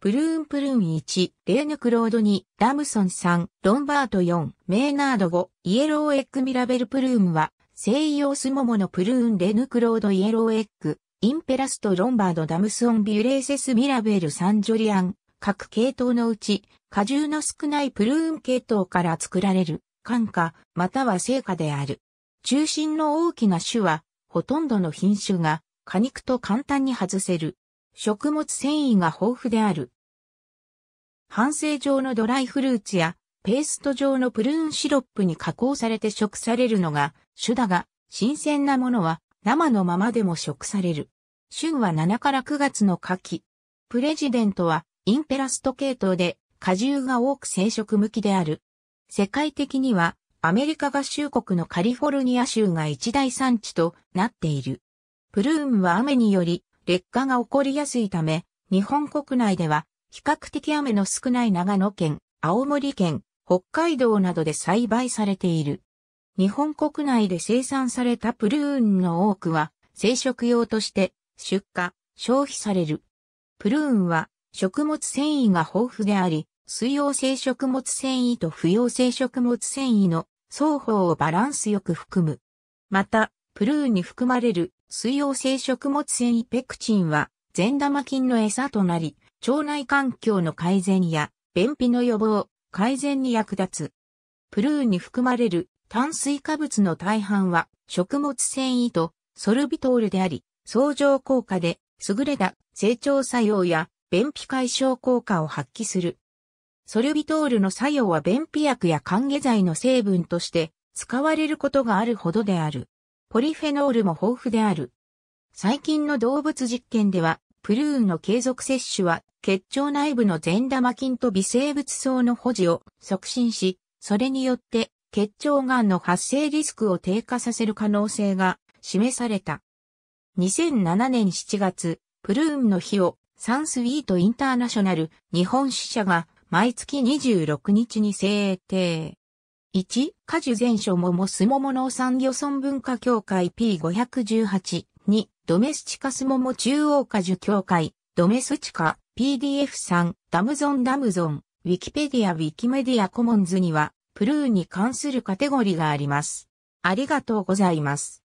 プルーンプルーン1、レーヌクロード2、ダムソン3、ロンバート4、メーナード5、イエローエッグミラベルプルームは、西洋スモモのプルーンレヌクロードイエローエッグ、インペラストロンバードダムスオンビュレーセスミラベルサンジョリアン、各系統のうち、果汁の少ないプルーン系統から作られる、感化、または成果である。中心の大きな種は、ほとんどの品種が、果肉と簡単に外せる。食物繊維が豊富である。半生状のドライフルーツやペースト状のプルーンシロップに加工されて食されるのが主だが、新鮮なものは生のままでも食される。旬は7から9月の夏季。プレジデントはインペラスト系統で果汁が多く生殖向きである。世界的にはアメリカ合衆国のカリフォルニア州が一大産地となっている。プルーンは雨により劣化が起こりやすいため、日本国内では比較的雨の少ない長野県、青森県、北海道などで栽培されている。日本国内で生産されたプルーンの多くは生殖用として出荷、消費される。プルーンは食物繊維が豊富であり、水溶性食物繊維と不溶性食物繊維の双方をバランスよく含む。また、プルーンに含まれる水溶性食物繊維ペクチンは善玉菌の餌となり、腸内環境の改善や便秘の予防、改善に役立つ。プルーンに含まれる炭水化物の大半は食物繊維とソルビトールであり、相乗効果で優れた成長作用や便秘解消効果を発揮する。ソルビトールの作用は便秘薬や歓迎剤の成分として使われることがあるほどである。ポリフェノールも豊富である。最近の動物実験では、プルーンの継続摂取は、血腸内部の善玉菌と微生物層の保持を促進し、それによって血腸がんの発生リスクを低下させる可能性が示された。2007年7月、プルーンの日をサンスウィートインターナショナル日本支社が毎月26日に制定。1、果樹全書桃す桃農産業村文化協会 P518。2、ドメスチカス桃中央果樹協会、ドメスチカ、PDF3、ダムゾンダムゾン、ウィキペディアウィキメディアコモンズには、プルーンに関するカテゴリーがあります。ありがとうございます。